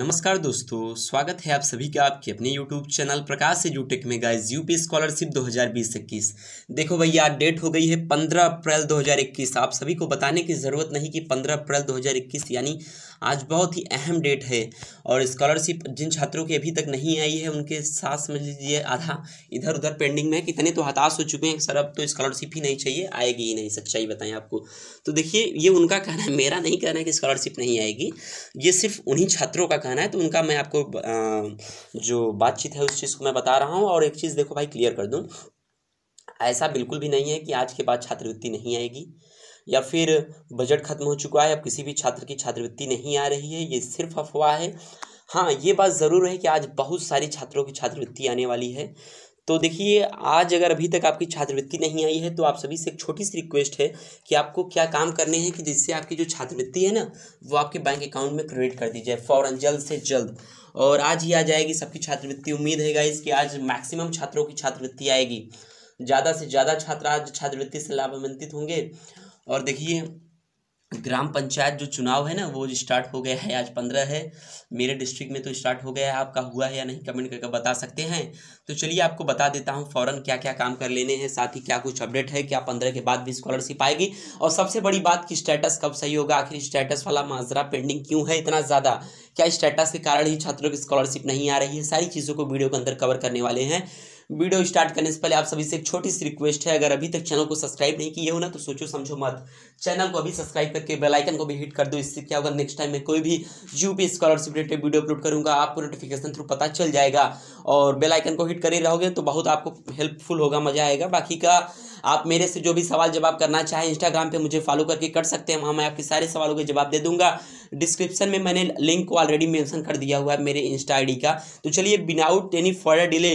नमस्कार दोस्तों स्वागत है आप सभी का आपके अपने यूट्यूब चैनल प्रकाश से यूटेक में गाइस यूपी स्कॉलरशिप 2020 देखो भैया डेट हो गई है 15 अप्रैल 2021 आप सभी को बताने की ज़रूरत नहीं कि 15 अप्रैल 2021 यानी आज बहुत ही अहम डेट है और स्कॉलरशिप जिन छात्रों की अभी तक नहीं आई है उनके साथ समझ लीजिए आधा इधर उधर पेंडिंग में कितने तो हताश हो चुके हैं सर अब तो स्कॉलरशिप ही नहीं चाहिए आएगी ही नहीं सच्चाई बताएं आपको तो देखिए ये उनका कहना है मेरा नहीं कहना है कि स्कॉलरशिप नहीं आएगी ये सिर्फ उन्हीं छात्रों का कहना है तो उनका मैं आपको जो बातचीत है उस चीज़ को मैं बता रहा हूँ और एक चीज़ देखो भाई क्लियर कर दूँ ऐसा बिल्कुल भी नहीं है कि आज के बाद छात्रवृत्ति नहीं आएगी या फिर बजट खत्म हो चुका है अब किसी भी छात्र की छात्रवृत्ति नहीं आ रही है ये सिर्फ अफवाह है हाँ ये बात ज़रूर है कि आज बहुत सारी छात्रों की छात्रवृत्ति आने वाली है तो देखिए आज अगर अभी तक आपकी छात्रवृत्ति नहीं आई है तो आप सभी से एक छोटी सी रिक्वेस्ट है कि आपको क्या काम करने हैं कि जिससे आपकी जो छात्रवृत्ति है ना वो आपके बैंक अकाउंट में क्रेडिट कर दी जाए फ़ौरन जल्द से जल्द और आज ही आ जाएगी सबकी छात्रवृत्ति उम्मीद है गाइस कि आज मैक्सिमम छात्रों की छात्रवृत्ति आएगी ज़्यादा से ज़्यादा छात्र आज छात्रवृत्ति से लाभान्वित होंगे और देखिए ग्राम पंचायत जो चुनाव है ना वो स्टार्ट हो गया है आज पंद्रह है मेरे डिस्ट्रिक्ट में तो स्टार्ट हो गया है आपका हुआ है या नहीं कमेंट करके बता सकते हैं तो चलिए आपको बता देता हूँ फ़ौरन क्या क्या काम कर लेने हैं साथ ही क्या कुछ अपडेट है क्या पंद्रह के बाद भी स्कॉलरशिप आएगी और सबसे बड़ी बात कि स्टेटस कब सही होगा आखिर स्टेटस वाला माजरा पेंडिंग क्यों है इतना ज़्यादा क्या स्टेटस के कारण ही छात्रों की स्कॉलरशिप नहीं आ रही है सारी चीज़ों को वीडियो के अंदर कवर करने वाले हैं वीडियो स्टार्ट करने से पहले आप सभी से एक छोटी सी रिक्वेस्ट है अगर अभी तक चैनल को सब्सक्राइब नहीं किए हो ना तो सोचो समझो मत चैनल को अभी सब्सक्राइब करके बेल आइकन को भी हिट कर दो इससे क्या होगा नेक्स्ट टाइम मैं कोई भी UP scholarship related video upload करूंगा आपको नोटिफिकेशन थ्रू पता चल जाएगा और बेलाइकन को हिट करे रहोगे तो बहुत आपको हेल्पफुल होगा मजा आएगा बाकी का आप मेरे से जो भी सवाल जवाब करना चाहें इंस्टाग्राम पे मुझे फॉलो करके कर सकते हैं वहाँ मैं आपके सारे सवालों के जवाब दे दूंगा डिस्क्रिप्शन में मैंने लिंक को ऑलरेडी मेंशन कर दिया हुआ है मेरे इंस्टा आईडी का तो चलिए विनाउट एनी फर्दर डिले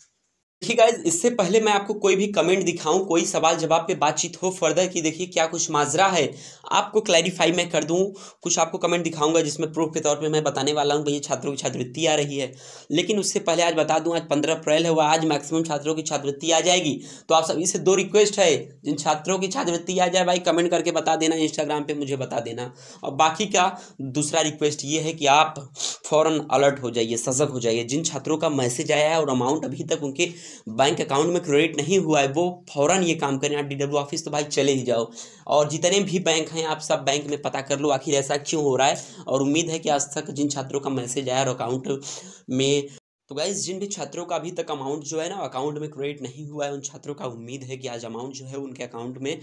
देखिए गाइज इससे पहले मैं आपको कोई भी कमेंट दिखाऊं कोई सवाल जवाब पे बातचीत हो फर्दर की देखिए क्या कुछ माजरा है आपको क्लैरिफाई मैं कर दूं कुछ आपको कमेंट दिखाऊंगा जिसमें प्रूफ के तौर पे मैं बताने वाला हूं भैया छात्रों की छात्रवृत्ति आ रही है लेकिन उससे पहले आज बता दूं आज पंद्रह अप्रैल है वह आज मैक्सिमम छात्रों की छात्रवृत्ति आ जाएगी तो आप सभी से दो रिक्वेस्ट है जिन छात्रों की छात्रवृत्ति आ जाए भाई कमेंट करके बता देना इंस्टाग्राम पर मुझे बता देना और बाकी का दूसरा रिक्वेस्ट ये है कि आप फ़ौरन अलर्ट हो जाइए सजग हो जाइए जिन छात्रों का मैसेज आया है और अमाउंट अभी तक उनके बैंक अकाउंट में क्रेडिट नहीं हुआ है वो फ़ौरन ये काम करें आप डी ऑफिस तो भाई चले ही जाओ और जितने भी बैंक हैं आप सब बैंक में पता कर लो आखिर ऐसा क्यों हो रहा है और उम्मीद है कि आज तक जिन छात्रों का मैसेज आया और अकाउंट में तो गाइज जिन भी छात्रों का अभी तक अमाउंट जो है ना अकाउंट में क्रेडिट नहीं हुआ है उन छात्रों का उम्मीद है कि आज अमाउंट जो है उनके अकाउंट में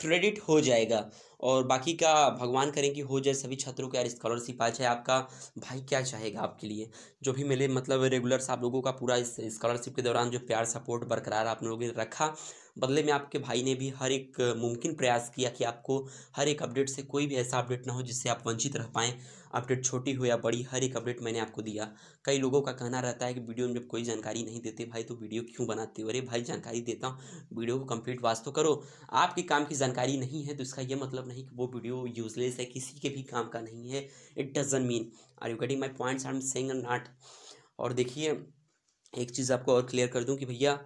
क्रेडिट हो जाएगा और बाकी का भगवान करें कि हो जाए सभी छात्रों के यार स्कॉलरशिप आ जाए आपका भाई क्या चाहेगा आपके लिए जो भी मिले मतलब रेगुलर्स आप लोगों का पूरा स्कॉलरशिप के दौरान जो प्यार सपोर्ट बरकरार आप लोगों ने रखा बदले में आपके भाई ने भी हर एक मुमकिन प्रयास किया कि आपको हर एक अपडेट से कोई भी ऐसा अपडेट ना हो जिससे आप वंचित रह पाएँ अपडेट छोटी हो या बड़ी हर एक अपडेट मैंने आपको दिया कई लोगों का कहना रहता है कि वीडियो में जब कोई जानकारी नहीं देते भाई तो वीडियो क्यों बनाते हो अरे भाई जानकारी देता हूँ वीडियो को कम्प्लीट वास्तव करो आपके काम की जानकारी नहीं है तो इसका यह मतलब नहीं नहीं कि वो वीडियो यूजलेस है किसी के भी काम का नहीं है it doesn't mean are you getting my points are am saying not और देखिए एक चीज़ आपको और क्लियर कर दूँ कि भैया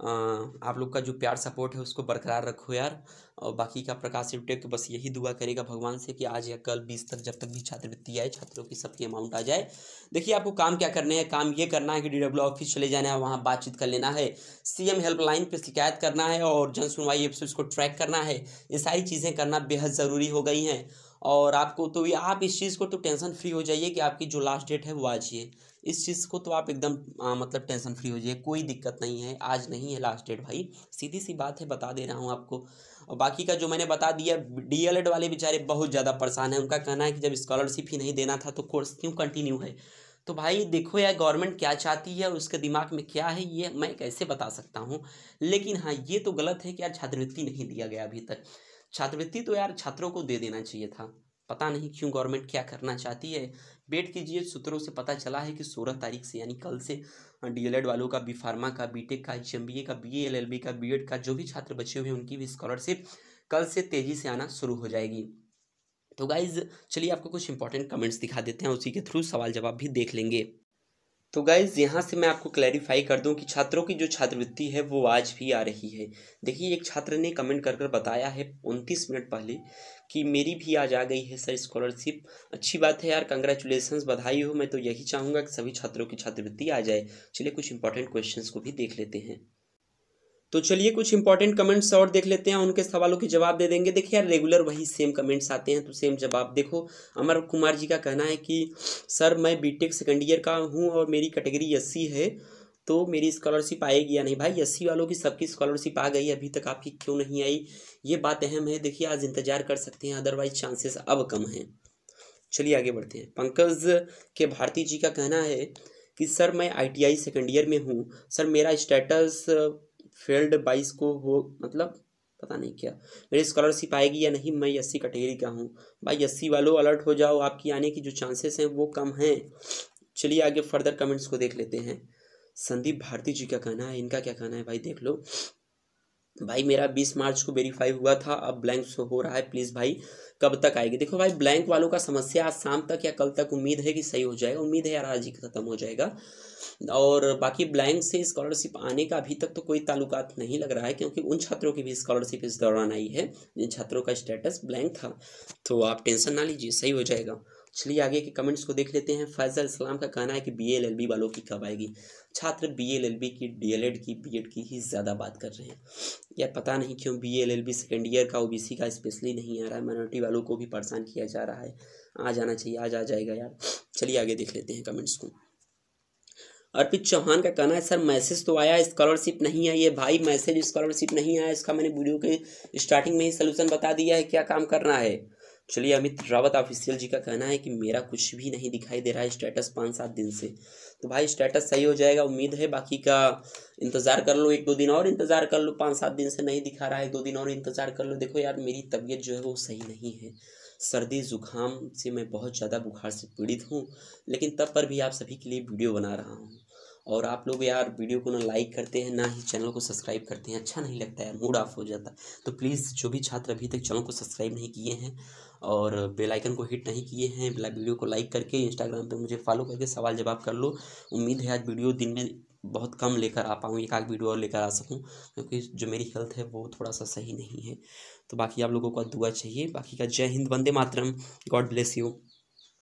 आप लोग का जो प्यार सपोर्ट है उसको बरकरार रखो यार और बाकी का प्रकाश टेक तो बस यही दुआ करेगा भगवान से कि आज या कल बीस तक जब तक भी छात्रवृत्ति आए छात्रों की सबकी अमाउंट आ जाए देखिए आपको काम क्या करने है काम ये करना है कि डी ऑफिस चले जाना है वहाँ बातचीत कर लेना है सीएम हेल्पलाइन पर शिकायत करना है और जन सुनवाई एप से उसको ट्रैक करना है ये सारी चीज़ें करना बेहद ज़रूरी हो गई हैं और आपको तो भी आप इस चीज़ को तो टेंशन फ्री हो जाइए कि आपकी जो लास्ट डेट है वो आज ही है इस चीज़ को तो आप एकदम आ, मतलब टेंशन फ्री हो जाइए कोई दिक्कत नहीं है आज नहीं है लास्ट डेट भाई सीधी सी बात है बता दे रहा हूँ आपको और बाकी का जो मैंने बता दिया डी वाले बेचारे बहुत ज़्यादा परेशान हैं उनका कहना है कि जब स्कॉलरशिप ही नहीं देना था तो कोर्स क्यों कंटिन्यू है तो भाई देखो यार गवर्नमेंट क्या चाहती है उसके दिमाग में क्या है ये मैं कैसे बता सकता हूँ लेकिन हाँ ये तो गलत है कि यार छात्रवृत्ति नहीं दिया गया अभी तक छात्रवृत्ति तो यार छात्रों को दे देना चाहिए था पता नहीं क्यों गवर्नमेंट क्या करना चाहती है वेट कीजिए सूत्रों से पता चला है कि सोलह तारीख से यानी कल से डीएलएड वालों का बी फार्मा का बीटेक का एच का बी एल एल बी का बी का जो भी छात्र बचे हुए हैं उनकी भी स्कॉलरशिप कल से तेज़ी से आना शुरू हो जाएगी तो गाइज चलिए आपको कुछ इंपॉर्टेंट कमेंट्स दिखा देते हैं उसी के थ्रू सवाल जवाब भी देख लेंगे तो गाइज यहाँ से मैं आपको क्लैरिफाई कर दूँ कि छात्रों की जो छात्रवृत्ति है वो आज भी आ रही है देखिए एक छात्र ने कमेंट कर कर बताया है उनतीस मिनट पहले कि मेरी भी आज आ गई है सर स्कॉलरशिप अच्छी बात है यार कंग्रेचुलेसन्स बधाई हो मैं तो यही चाहूँगा कि सभी छात्रों की छात्रवृत्ति आ जाए चलिए कुछ इंपॉर्टेंट क्वेश्चन को भी देख लेते हैं तो चलिए कुछ इंपॉर्टेंट कमेंट्स और देख लेते हैं उनके सवालों के जवाब दे देंगे देखिए यार रेगुलर वही सेम कमेंट्स आते हैं तो सेम जवाब देखो अमर कुमार जी का कहना है कि सर मैं बीटेक सेकेंड ईयर का हूँ और मेरी कैटेगरी एस है तो मेरी स्कॉलरशिप आएगी या नहीं भाई एस वालों की सबकी स्कॉलरशिप आ गई अभी तक आपकी क्यों नहीं आई ये बात अहम है देखिए आज इंतजार कर सकते हैं अदरवाइज चांसेस अब कम हैं चलिए आगे बढ़ते हैं पंकज के भारती जी का कहना है कि सर मैं आईटीआई सेकेंड ईयर में हूँ सर मेरा स्टेटस फेल्ड बाईस को हो मतलब पता नहीं क्या मेरी स्कॉलरशिप आएगी या नहीं मैं एस कैटेगरी का हूँ भाई एस वालों अलर्ट हो जाओ आपकी आने की जो चांसेस हैं वो कम हैं चलिए आगे फर्दर कमेंट्स को देख लेते हैं संदीप भारती जी का कहना है इनका क्या कहना है भाई देख लो भाई मेरा बीस मार्च को वेरीफाई हुआ था अब ब्लैंक हो रहा है प्लीज़ भाई कब तक आएगी देखो भाई ब्लैंक वालों का समस्या आज शाम तक या कल तक उम्मीद है कि सही हो जाएगा उम्मीद है यार आज ही खत्म हो जाएगा और बाकी ब्लैंक से स्कॉलरशिप आने का अभी तक तो कोई ताल्लुकात नहीं लग रहा है क्योंकि उन छात्रों की भी स्कॉलरशिप इस दौरान आई है जिन छात्रों का स्टेटस ब्लैंक था तो आप टेंशन ना लीजिए सही हो जाएगा चलिए आगे के कमेंट्स को देख लेते हैं फैजल इस्लाम का कहना है कि बीएलएलबी वालों की कब आएगी छात्र बीएलएलबी की डीएलएड की बीएड की ही ज़्यादा बात कर रहे हैं यह पता नहीं क्यों बीएलएलबी सेकेंड ईयर का ओबीसी का स्पेशली नहीं आ रहा है माइनॉरिटी वालों को भी परेशान किया जा रहा है आ जाना चाहिए आज आ जाएगा यार चलिए आगे देख लेते हैं कमेंट्स को अर्पित चौहान का कहना है सर मैसेज तो आया स्कॉलरशिप नहीं आई है भाई मैसेज स्कॉलरशिप नहीं आया इसका मैंने वीडियो के स्टार्टिंग में ही सोल्यूशन बता दिया है क्या काम करना है चलिए अमित रावत ऑफिशियल जी का कहना है कि मेरा कुछ भी नहीं दिखाई दे रहा है स्टेटस पाँच सात दिन से तो भाई स्टेटस सही हो जाएगा उम्मीद है बाकी का इंतज़ार कर लो एक दो दिन और इंतज़ार कर लो पाँच सात दिन से नहीं दिखा रहा है दो दिन और इंतज़ार कर लो देखो यार मेरी तबीयत जो है वो सही नहीं है सर्दी ज़ुकाम से मैं बहुत ज़्यादा बुखार से पीड़ित हूँ लेकिन तब पर भी आप सभी के लिए वीडियो बना रहा हूँ और आप लोग यार वीडियो को ना लाइक करते हैं ना ही चैनल को सब्सक्राइब करते हैं अच्छा नहीं लगता है मूड ऑफ हो जाता है तो प्लीज़ जो भी छात्र अभी तक चैनल को सब्सक्राइब नहीं किए हैं और बेल आइकन को हिट नहीं किए हैं वीडियो को लाइक करके इंस्टाग्राम पे मुझे फॉलो करके सवाल जवाब कर लो उम्मीद है आज वीडियो दिन में बहुत कम लेकर आ पाऊँ एक आध वीडियो और लेकर आ सकूँ क्योंकि जो मेरी हेल्थ है वो थोड़ा सा सही नहीं है तो बाकी आप लोगों का दुआ चाहिए बाकी का जय हिंद वंदे मातरम गॉड ब्लेस यू